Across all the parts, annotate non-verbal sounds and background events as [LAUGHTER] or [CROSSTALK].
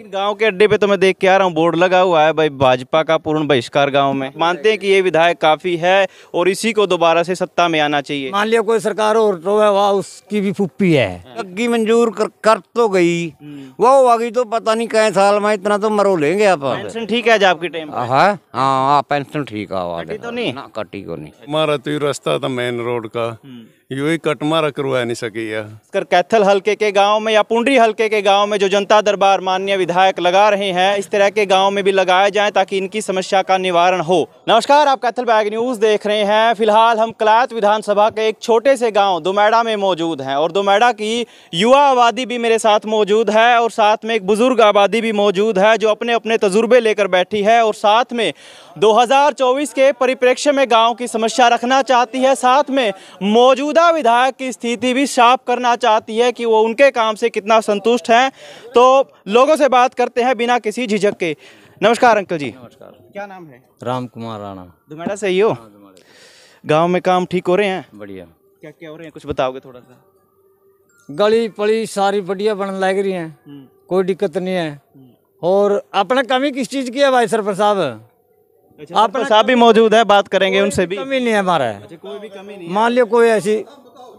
लेकिन गांव के अड्डे पे तो मैं देख के आ रहा हूँ बोर्ड लगा हुआ है भाई भाजपा का पूर्ण बहिष्कार गांव में मानते हैं कि ये विधायक काफी है और इसी को दोबारा से सत्ता में आना चाहिए मान लिया कोई सरकार और तो वह उसकी भी फुप्पी है अग्गी मंजूर कर, कर तो गई हम्म। वो आगे तो पता नहीं कहे साल में इतना तो मरो लेंगे आप पेंशन ठीक है आपके टाइम हाँ, हाँ, पेंशन ठीक है तो कटी को नहीं हमारा तो रास्ता था मेन रोड का हम्म। यू ही कटमारा करवा नहीं सके यार कैथल हल्के के गांव में या पुंडरी हल्के के गांव में जो जनता दरबार माननीय विधायक लगा रहे हैं इस तरह के गांव में भी लगाए जाएं ताकि इनकी समस्या का निवारण हो नमस्कार आप कैथल बैग न्यूज देख रहे हैं फिलहाल हम कलायत विधानसभा के एक छोटे से गाँव दोमैडा में मौजूद है और दोमैडा की युवा आबादी भी मेरे साथ मौजूद है और साथ में एक बुजुर्ग आबादी भी मौजूद है जो अपने अपने तजुर्बे लेकर बैठी है और साथ में दो के परिप्रेक्ष्य में गाँव की समस्या रखना चाहती है साथ में मौजूदा मौजूदा विधायक की स्थिति भी साफ करना चाहती है कि वो उनके काम से कितना संतुष्ट हैं तो लोगों से बात करते हैं बिना किसी झिझक के नमस्कार अंकल जी नमस्कार क्या नाम है राम कुमार राणा दुमेड़ा से ही हो हाँ, गाँव में काम ठीक हो रहे हैं बढ़िया क्या क्या हो रहे हैं कुछ बताओगे थोड़ा सा गली पली सारी बढ़िया बन लग रही है हम्म। कोई दिक्कत नहीं है हम्म। और अपना कमी किस चीज़ की है भाई सरपर साहब अच्छा, आप साहब भी मौजूद है बात करेंगे उनसे भी कमी नहीं है हमारा अच्छा, कोई भी कमी नहीं मान लियो कोई ऐसी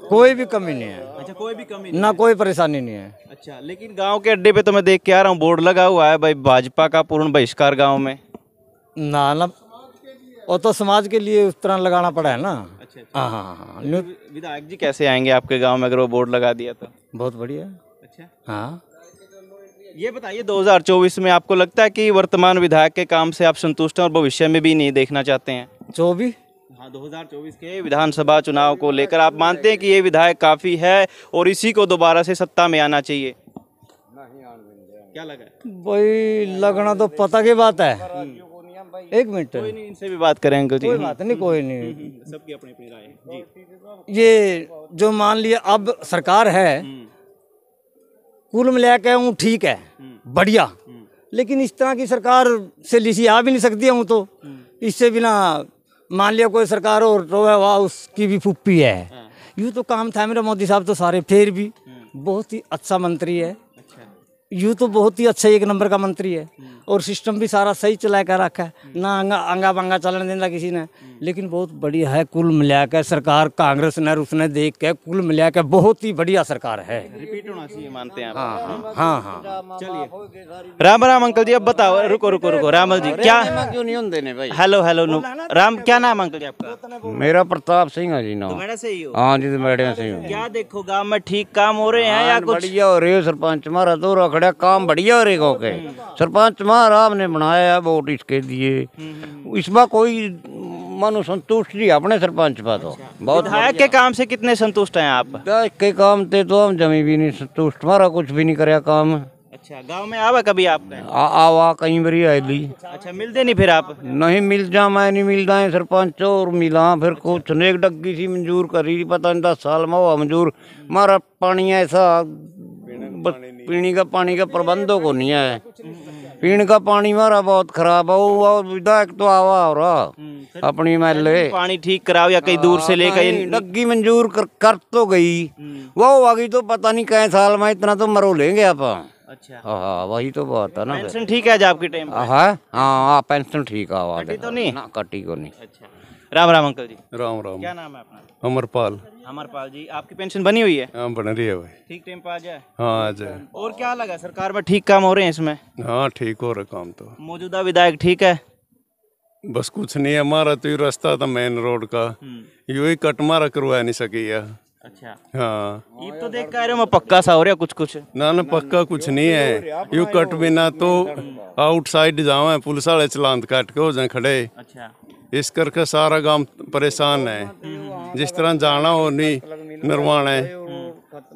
कोई भी कमी नहीं है अच्छा कोई भी कमी ना कोई परेशानी नहीं है अच्छा लेकिन गांव के अड्डे पे तो मैं देख के आ रहा हूँ बोर्ड लगा हुआ है भाई भाजपा का पूर्ण बहिष्कार गांव में ना ना वो तो समाज के लिए उस तरह लगाना पड़ा है ना अच्छा, हाँ, हाँ, हाँ हाँ विधायक जी कैसे आएंगे आपके गाँव में अगर वो बोर्ड लगा दिया तो बहुत बढ़िया अच्छा हाँ ये बताइए 2024 में आपको लगता है कि वर्तमान विधायक के काम से आप संतुष्ट हैं और भविष्य में भी नहीं देखना चाहते हैं चौबीस हाँ 2024 के विधानसभा चुनाव को लेकर आप मानते हैं कि ये विधायक काफ़ी है और इसी को दोबारा से सत्ता में आना चाहिए क्या लगा भाई लगना तो पता की बात है हम्म। एक मिनट कोई नहीं इनसे भी बात करें अंकल जी कोई बात नहीं कोई नहीं हम्म, हम्म, सबकी अपनी अपनी राय ये जो मान लिया अब सरकार है कुल मिला के हूँ ठीक है हम्म। बढ़िया हम्म। लेकिन इस तरह की सरकार से लिसी आ भी नहीं सकती हूँ तो हम्म। इससे बिना मान लिया कोई सरकार और तो है वाह उसकी भी फुप्पी है हाँ। यूँ तो काम था मेरा मोदी साहब तो सारे फिर भी बहुत ही अच्छा मंत्री है यू तो बहुत ही अच्छा एक नंबर का मंत्री है हम्म। और सिस्टम भी सारा सही चला कर रखा है हम्म। ना अंगा अंगा बंगा चलने देना किसी ने हम्म। लेकिन बहुत बढ़िया है कुल मिला के सरकार कांग्रेस ने उसने देख के कुल मिला के बहुत ही बढ़िया सरकार है रिपीट होना चाहिए मानते हैं हाँ हाँ हाँ हाँ चलिए राम राम अंकल जी अब बताओ रुको रुको रुको रामल जी क्या क्यों नहीं देने भाई हेलो हेलो तो राम क्या नाम अंकल जी आपका मेरा प्रताप सिंह है जी नाम तो हाँ जी तो मैडम सिंह क्या देखो गाँव में ठीक काम हो रहे हैं या हाँ, कुछ बढ़िया हो रही सरपंच हमारा दो रखड़े बड़ा काम बढ़िया रहेगा के हम्म। सरपंच महाराज ने बनाया वोट इसके लिए हम्म, हम्म। इसमें कोई मानो संतुष्ट जी अपने सरपंच पर तो बहुत के काम से कितने संतुष्ट हैं आप के काम से तो हम जमी भी नहीं संतुष्ट हमारा कुछ भी नहीं कराया काम अच्छा गांव में आवा कभी आप आ, आवा कई आए आयली अच्छा मिलते नहीं फिर आप नहीं मिल जा मैं नहीं मिल जाए सरपंच और मिला फिर अच्छा। कुछ नेक डगी सी मंजूर करी पता नहीं दस साल में हुआ मंजूर मारा पानी ऐसा पीने का पानी का प्रबंध को नहीं है पीने का पानी मारा बहुत खराब है और विधायक तो आवा हो हम्म, रहा अपनी महल्ले पानी ठीक कराओ या कहीं दूर से हाँ, लेकर डग्गी मंजूर कर, कर तो गई हम्म। वो आ गई तो पता नहीं कई साल में इतना तो मरो लेंगे आप अच्छा हाँ, हाँ वही तो बहुत है ना पेंशन ठीक है आज आपके टाइम हाँ हाँ पेंशन ठीक है तो कटी को नहीं अच्छा राम राम अंकल जी राम राम क्या नाम है अपना अमरपाल अमरपाल जी आपकी पेंशन बनी हुई है हाँ बन रही है भाई ठीक टाइम पे आ जाए हाँ आ जाए और क्या लगा सरकार में ठीक काम हो रहे हैं इसमें हाँ ठीक हो रहा काम तो मौजूदा विधायक ठीक है बस कुछ नहीं है हमारा तो रास्ता था मेन रोड का हम्म। यू ही कट मारा करवा नहीं सकी है अच्छा हाँ ये तो देख कह रहे हो पक्का सा हो रहा कुछ कुछ ना ना पक्का कुछ नहीं है यू कट बिना तो आउटसाइड हम्म। जावा पुलिस वाले चलान काट के हो जाए खड़े अच्छा इस करके सारा गांव परेशान है जिस तरह जाना हो नहीं निर्माण है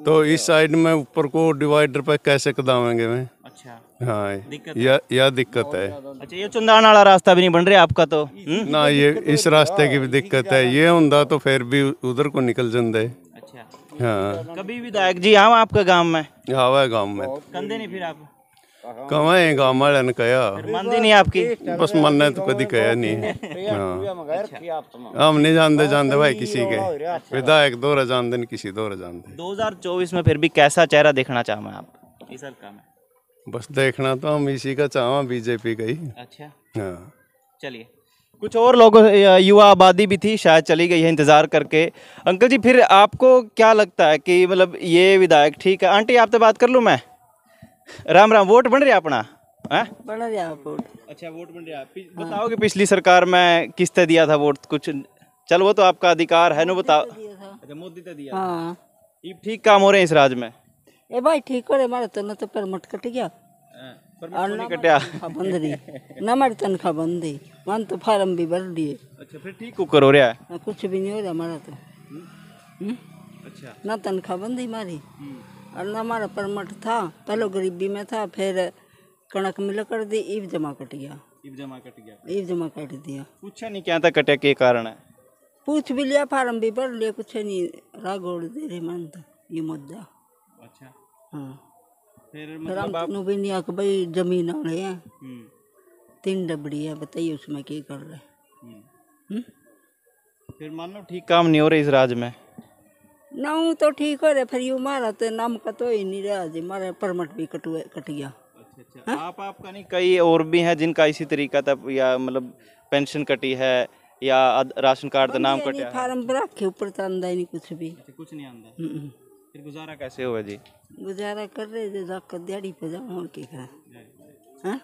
तो इस साइड में ऊपर को डिवाइडर पे कैसे कदावेंगे मैं अच्छा हाँ या या दिक्कत है अच्छा ये चुंदान वाला रास्ता भी नहीं बन रहा आपका तो हुँ? हम्म? ना ये इस रास्ते की भी दिक्कत है ये होंदा तो फिर भी उधर को निकल जाते अच्छा। हाँ कभी विधायक जी आवा आपका गांव में आवा गांव में कंधे नहीं फिर आप कमाए कया नहीं आपकी बस ने तो कभी कया नहीं अच्छा। हाँ। हम नहीं जानते जानते भाई किसी के विधायक दो रजान किसी दो दो हजार चौबीस में फिर भी कैसा चेहरा देखना चाहूँ आप बस देखना तो हम इसी का चाहवा बीजेपी का ही अच्छा हाँ। चलिए कुछ और लोग युवा आबादी भी थी शायद चली गई है इंतज़ार करके अंकल जी फिर आपको क्या लगता है कि मतलब ये विधायक ठीक है आंटी आपसे बात कर लूँ मैं राम राम वोट बन रहा अपना अच्छा वोट बन रहा हाँ। बताओ कि पिछली सरकार में किस तरह दिया था वोट कुछ चल वो तो आपका अधिकार है ना बताओ अच्छा मोदी ते दिया हाँ ये ठीक काम हो रहे हैं इस राज में ए भाई ठीक हो रहे मारे तो ना तो हाँ, पर मट कट गया और ना कटिया बंद रही ना मारी तनख्वाह बंद रही मन तो फार्म भी भर दिए अच्छा फिर ठीक कुकर हो रहा है हाँ, कुछ भी नहीं हो रहा हमारा तो हम्म। हम्म? अच्छा ना तनखा बंद ही मारी हम्म। और हमारा परमट था पहले गरीबी में था फिर कणक मिल कर दी ईब जमा कट गया ईब जमा कट दिया पूछा नहीं क्या था कटे के कारण है पूछ भी लिया फार्म भी भर लिया कुछ नहीं रहा गोड़ दे रहे मन था ये मुद्दा अच्छा हाँ फिर मतलब आप... भी नहीं आके भाई जमीन आ रहे हैं तीन डबड़ी है बताइए उसमें क्या कर रहे हैं फिर मान लो ठीक काम नहीं हो रहे इस राज में ना तो ठीक हो रहे फिर यू मारा तो नाम का तो ही नहीं रहा जी मारा परमट भी कटुए कट गया अच्छा, अच्छा। हाँ? आप आपका नहीं कई और भी हैं जिनका इसी तरीका था या मतलब पेंशन कटी है या राशन कार्ड का नाम कटा फार्म भरा के ऊपर तो आंदा ही नहीं कुछ भी अच्छा, कुछ नहीं आंदा हम्म, हम्म। फिर गुजारा कैसे हुआ जी गुजारा कर रहे थे जाकर दिहाड़ी पे जाओ और क्या करा हम्म। हाँ?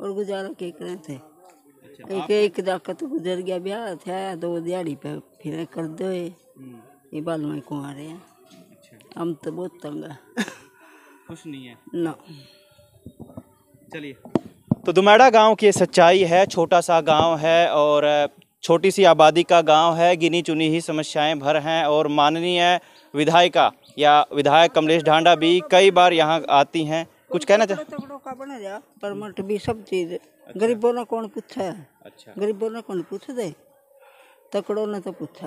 और गुजारा क्या करे थे अच्छा, एक एक जाकर तो गुजर गया ब्याह था दो दिहाड़ी पे फिर कर दो ये बाल में कुंवारे हैं अच्छा। हम तो बहुत तंग है [LAUGHS] खुश नहीं है ना चलिए तो दुमैड़ा गांव की सच्चाई है छोटा सा गांव है और छोटी सी आबादी का गांव है गिनी चुनी ही समस्याएं भर हैं और माननीय है विधायिका या विधायक कमलेश ढांडा भी कई बार यहां आती हैं कुछ कहना चाहते परमट भी सब चीज गरीबों ने कौन पूछा है अच्छा गरीबों ने कौन पूछ दे तकड़ो ने तो पूछा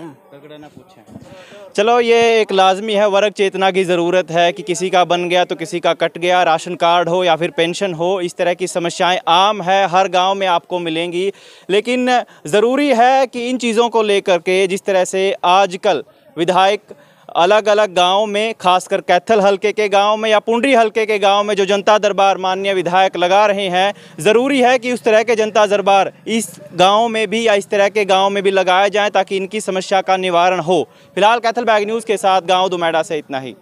ने पूछा चलो ये एक लाजमी है वर्ग चेतना की ज़रूरत है कि किसी का बन गया तो किसी का कट गया राशन कार्ड हो या फिर पेंशन हो इस तरह की समस्याएं आम है हर गांव में आपको मिलेंगी लेकिन ज़रूरी है कि इन चीज़ों को लेकर के जिस तरह से आजकल विधायक अलग अलग गाँव में खासकर कैथल हलके के गाँव में या पुंडरी हल्के के गाँव में जो जनता दरबार माननीय विधायक लगा रहे हैं ज़रूरी है कि उस तरह के जनता दरबार इस गाँव में भी या इस तरह के गाँव में भी लगाए जाएँ ताकि इनकी समस्या का निवारण हो फिलहाल कैथल बैग न्यूज़ के साथ गाँव दुमैडा से इतना ही